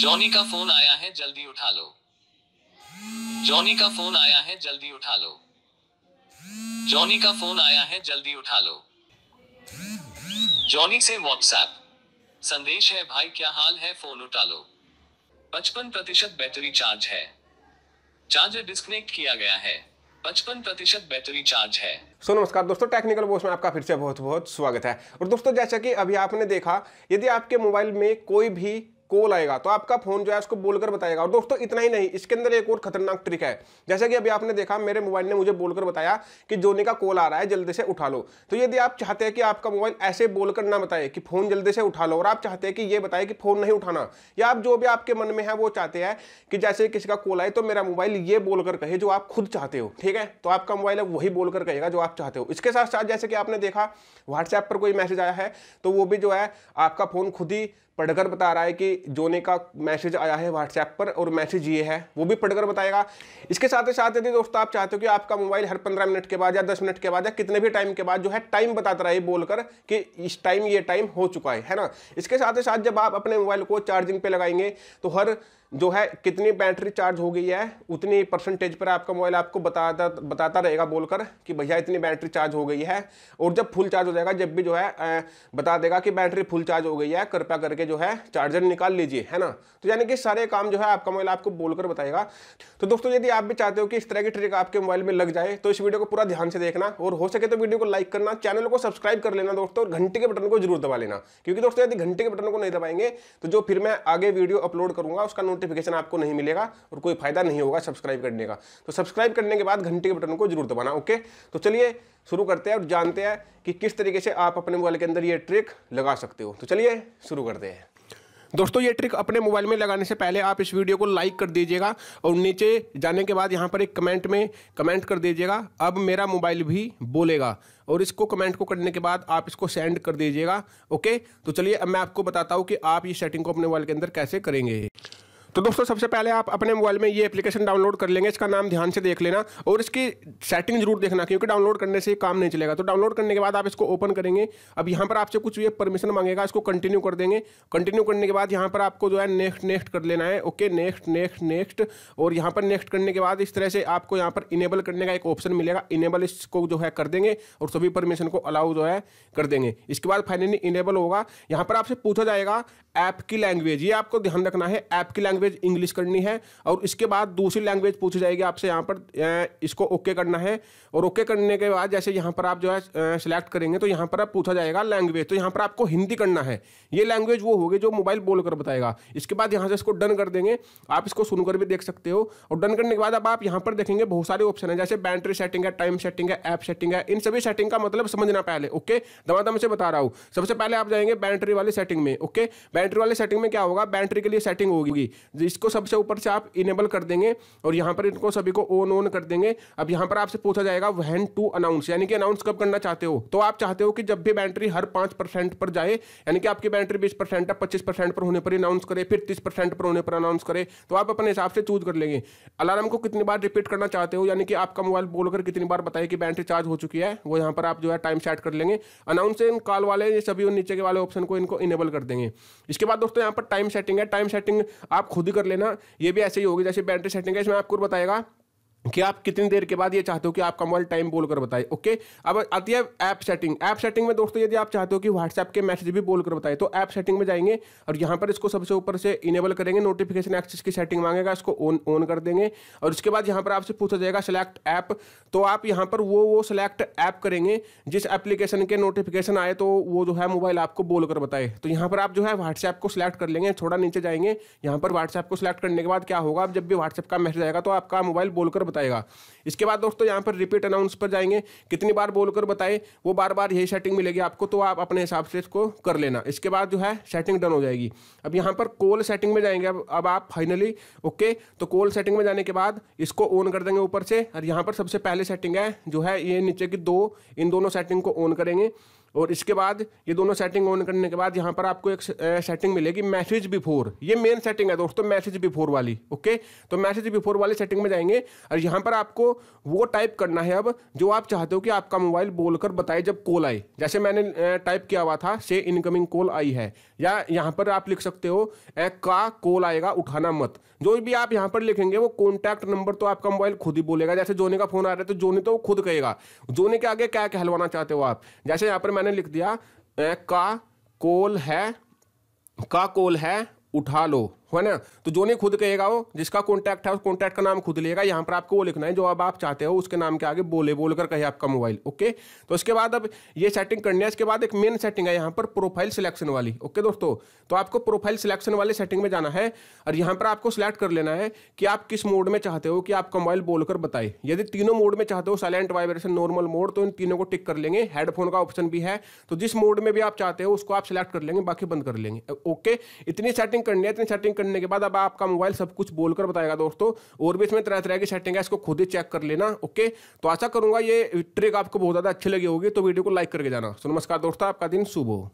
Johnny का phone आया है जल्दी उठा लो जॉनी का फोन आया है जल्दी उठा लो जॉनी का फोन आया है जल्दी उठा लो जॉनी से व्हाट्सएप संदेश है भाई क्या हाल है फोन उठा लो पचपन प्रतिशत बैटरी चार्ज है चार्जर डिस्कनेक्ट किया गया है पचपन प्रतिशत बैटरी चार्ज है सो नमस्कार दोस्तों टेक्निकल बोस में आपका फिर से बहुत बहुत स्वागत है और दोस्तों जैसा कि अभी आपने देखा यदि आपके मोबाइल में कोई भी कॉल आएगा तो आपका फोन जो है उसको बोलकर बताएगा और दोस्तों इतना ही नहीं इसके अंदर एक और खतरनाक ट्रिक है जैसे कि अभी आपने देखा मेरे मोबाइल ने मुझे बोलकर बताया कि जोनी का कॉल आ रहा है जल्दी से उठा लो तो यदि आप चाहते हैं कि आपका मोबाइल ऐसे बोलकर ना बताए कि फोन जल्दी से उठा लो और आप चाहते हैं कि ये बताए कि फोन नहीं उठाना या आप जो भी आपके मन में है वो चाहते हैं कि जैसे किसी का कॉल आए तो मेरा मोबाइल ये बोलकर कहे जो आप खुद चाहते हो ठीक है तो आपका मोबाइल वही बोलकर कहेगा जो आप चाहते हो इसके साथ साथ जैसे कि आपने देखा व्हाट्सएप पर कोई मैसेज आया है तो वो भी जो है आपका फोन खुद ही पढ़कर बता रहा है कि जोने का मैसेज आया है व्हाट्सएप पर और मैसेज ये है वो भी पढ़कर बताएगा इसके साथ ही साथ यदि दोस्तों आप चाहते हो कि आपका मोबाइल हर पंद्रह मिनट के बाद या दस मिनट के बाद या कितने भी टाइम के बाद जो है टाइम बताता रहे बोलकर कि इस टाइम ये टाइम हो चुका है है ना इसके साथ ही साथ जब आप अपने मोबाइल को चार्जिंग पे लगाएंगे तो हर जो है कितनी बैटरी चार्ज हो गई है उतनी परसेंटेज पर आपका मोबाइल आपको बताता बताता रहेगा बोलकर कि भैया इतनी बैटरी चार्ज हो गई है और जब फुल चार्ज हो जाएगा जब भी जो है बता देगा कि बैटरी फुल चार्ज हो गई है कृपया करके जो है चार्जर निकाल लीजिए है ना तो यानी कि सारे काम जो है आपका मोबाइल आपको बोलकर बताएगा तो दोस्तों यदि आप भी चाहते हो कि इस तरह की ट्रिक आपके मोबाइल में लग जाए तो इस वीडियो को पूरा ध्यान से देखना और हो सके तो वीडियो को लाइक करना चैनल को सब्सक्राइब कर लेना दोस्तों और घंटे के बटन को जरूर दबा लेना क्योंकि दोस्तों यदि घंटे के बटन को नहीं दबाएंगे तो जो फिर मैं आगे वीडियो अपलोड करूंगा उसका नोटिफिकेशन आपको नहीं मिलेगा और कोई फायदा नहीं होगा सब्सक्राइब करने का तो सब्सक्राइब करने के बाद घंटे के बटन को जरूर दबाना ओके तो चलिए शुरू करते हैं और जानते हैं कि किस तरीके से आप अपने मोबाइल के अंदर ये ट्रिक लगा सकते हो तो चलिए शुरू करते हैं दोस्तों ये ट्रिक अपने मोबाइल में लगाने से पहले आप इस वीडियो को लाइक कर दीजिएगा और नीचे जाने के बाद यहाँ पर एक कमेंट में कमेंट कर दीजिएगा अब मेरा मोबाइल भी बोलेगा और इसको कमेंट को करने के बाद आप इसको सेंड कर दीजिएगा ओके तो चलिए अब मैं आपको बताता हूँ कि आप ये सेटिंग को अपने मोबाइल के अंदर कैसे करेंगे तो दोस्तों सबसे पहले आप अपने मोबाइल में ये एप्लीकेशन डाउनलोड कर लेंगे इसका नाम ध्यान से देख लेना और इसकी सेटिंग जरूर देखना क्योंकि डाउनलोड करने से काम नहीं चलेगा तो डाउनलोड करने के बाद आप इसको ओपन करेंगे अब यहाँ पर आपसे कुछ ये परमिशन मांगेगा इसको कंटिन्यू कर देंगे कंटिन्यू करने के बाद यहाँ पर आपको जो है नेक्स्ट नेक्स्ट कर लेना है ओके नेक्स्ट नेक्स्ट नेक्स्ट और यहाँ पर नेक्स्ट करने के बाद इस तरह से आपको यहाँ पर इनेबल करने का एक ऑप्शन मिलेगा इनेबल इसको जो है कर देंगे और सभी परमिशन को अलाउ जो है कर देंगे इसके बाद फाइनली इनेबल होगा यहाँ पर आपसे पूछा जाएगा ऐप की लैंग्वेज ये आपको ध्यान रखना है ऐप की लैंग्वेज लैंग्वेज इंग्लिश करनी है और इसके बाद दूसरी लैंग्वेज पूछी जाएगी आपसे यहाँ पर इसको ओके करना है और ओके करने के बाद जैसे यहाँ पर आप जो है सिलेक्ट करेंगे तो यहाँ पर आप पूछा जाएगा लैंग्वेज तो यहाँ पर आपको हिंदी करना है ये लैंग्वेज वो होगी जो मोबाइल बोलकर बताएगा इसके बाद यहाँ से इसको डन कर देंगे आप इसको सुनकर भी देख सकते हो और डन करने के बाद अब आप यहाँ पर देखेंगे बहुत सारे ऑप्शन है जैसे बैटरी सेटिंग है टाइम सेटिंग है ऐप सेटिंग है इन सभी सेटिंग का मतलब समझना पहले ओके दमादम से बता रहा हूँ सबसे पहले आप जाएंगे बैटरी वाली सेटिंग में ओके बैटरी वाली सेटिंग में क्या होगा बैटरी के लिए सेटिंग होगी तो इसको सबसे ऊपर से आप इनेबल कर देंगे और यहाँ पर इनको सभी को ऑन ऑन कर देंगे अब यहाँ पर आपसे पूछा जाएगा वहन टू अनाउंस यानी कि अनाउंस कब करना चाहते हो तो आप चाहते हो कि जब भी बैटरी हर पाँच परसेंट पर जाए यानी कि आपकी बैटरी बीस परसेंट पच्चीस परसेंट पर होने पर अनाउंस करे फिर तीस परसेंट पर होने पर अनाउंस करे तो आप अपने हिसाब से चूज कर लेंगे अलार्म को कितनी बार रिपीट करना चाहते हो यानी कि आपका मोबाइल बोलकर कितनी बार बताए कि बैटरी चार्ज हो चुकी है वो यहाँ पर आप जो है टाइम सेट कर लेंगे अनाउंस इन कॉल वाले ये सभी नीचे के वाले ऑप्शन को इनको इनेबल कर देंगे इसके बाद दोस्तों यहाँ पर टाइम सेटिंग है टाइम सेटिंग आप खुद ही कर लेना ये भी ऐसे ही होगी जैसे बैटरी सेटिंग है इसमें आपको बताएगा कि आप कितनी देर के बाद ये चाहते हो कि आपका मोबाइल टाइम बोल कर बताए ओके अब आती है ऐप सेटिंग ऐप सेटिंग में दोस्तों यदि आप चाहते हो कि व्हाट्सएप के मैसेज भी बोल कर बताए तो ऐप सेटिंग में जाएंगे और यहाँ पर इसको सबसे ऊपर से इनेबल करेंगे नोटिफिकेशन एक्सेस की सेटिंग मांगेगा इसको ऑन ऑन कर देंगे और उसके बाद यहाँ पर आपसे पूछा जाएगा सेलेक्ट ऐप तो आप यहाँ पर वो वो सेलेक्ट ऐप करेंगे जिस एप्लीकेशन के नोटिफिकेशन आए तो वो जो है मोबाइल आपको बोल कर बताए तो यहाँ पर आप जो है व्हाट्सएप को सिलेक्ट कर लेंगे थोड़ा नीचे जाएंगे यहाँ पर व्हाट्सएप को सिलेक्ट करने के बाद क्या होगा जब भी व्हाट्सएप का मैसेज आएगा तो आपका मोबाइल बोलकर बताएगा इसके बाद दोस्तों यहाँ पर रिपीट अनाउंस पर जाएंगे कितनी बार बोलकर बताए वो बार बार यही सेटिंग मिलेगी आपको तो आप अपने हिसाब से इसको कर लेना इसके बाद जो है सेटिंग डन हो जाएगी अब यहाँ पर कॉल सेटिंग में जाएंगे अब अब आप फाइनली ओके तो कॉल सेटिंग में जाने के बाद इसको ऑन कर देंगे ऊपर से और यहाँ पर सबसे पहले सेटिंग है जो है ये नीचे की दो इन दोनों सेटिंग को ऑन करेंगे और इसके बाद ये दोनों सेटिंग ऑन करने के बाद यहाँ पर आपको एक सेटिंग मिलेगी मैसेज बिफोर ये मेन सेटिंग है दोस्तों मैसेज बिफोर वाली ओके तो मैसेज बिफोर वाली सेटिंग में जाएंगे और यहाँ पर आपको वो टाइप करना है अब जो आप चाहते हो कि आपका मोबाइल बोलकर बताए जब कॉल आए जैसे मैंने टाइप किया हुआ था से इनकमिंग कॉल आई है या यहाँ पर आप लिख सकते हो का कॉल आएगा उठाना मत जो भी आप यहाँ पर लिखेंगे वो कॉन्टैक्ट नंबर तो आपका मोबाइल खुद ही बोलेगा जैसे जोने का फोन आ रहा है तो जोने तो खुद कहेगा जोने के आगे क्या कहलवाना चाहते हो आप जैसे यहाँ पर मैंने मैंने लिख दिया ए, का कोल है का कोल है उठा लो है ना तो जो नहीं खुद कहेगा वो जिसका कॉन्टैक्ट है उस कॉन्टैक्ट का नाम खुद लेगा यहाँ पर आपको वो लिखना है जो अब आप चाहते हो उसके नाम के आगे बोले बोल कर कहे आपका मोबाइल ओके तो इसके बाद अब ये सेटिंग करनी है इसके बाद एक मेन सेटिंग है यहाँ पर प्रोफाइल सिलेक्शन वाली ओके दोस्तों तो आपको प्रोफाइल सिलेक्शन वाले सेटिंग में जाना है और यहाँ पर आपको सिलेक्ट कर लेना है कि आप किस मोड में चाहते हो कि आपका मोबाइल बोलकर बताए यदि तीनों मोड में चाहते हो साइलेंट वाइब्रेशन नॉर्मल मोड तो इन तीनों को टिक कर लेंगे हेडफोन का ऑप्शन भी है तो जिस मोड में भी आप चाहते हो उसको आप सिलेक्ट कर लेंगे बाकी बंद कर लेंगे ओके इतनी सेटिंग करनी है इतनी सेटिंग करने के बाद अब आपका मोबाइल सब कुछ बोलकर बताएगा दोस्तों और भी इसमें तरह तरह की सेटिंग है इसको खुद ही चेक कर लेना ओके तो आशा करूंगा ये ट्रिक आपको बहुत ज़्यादा अच्छी लगी होगी तो वीडियो को लाइक करके जाना नमस्कार दोस्तों आपका दिन शुभ हो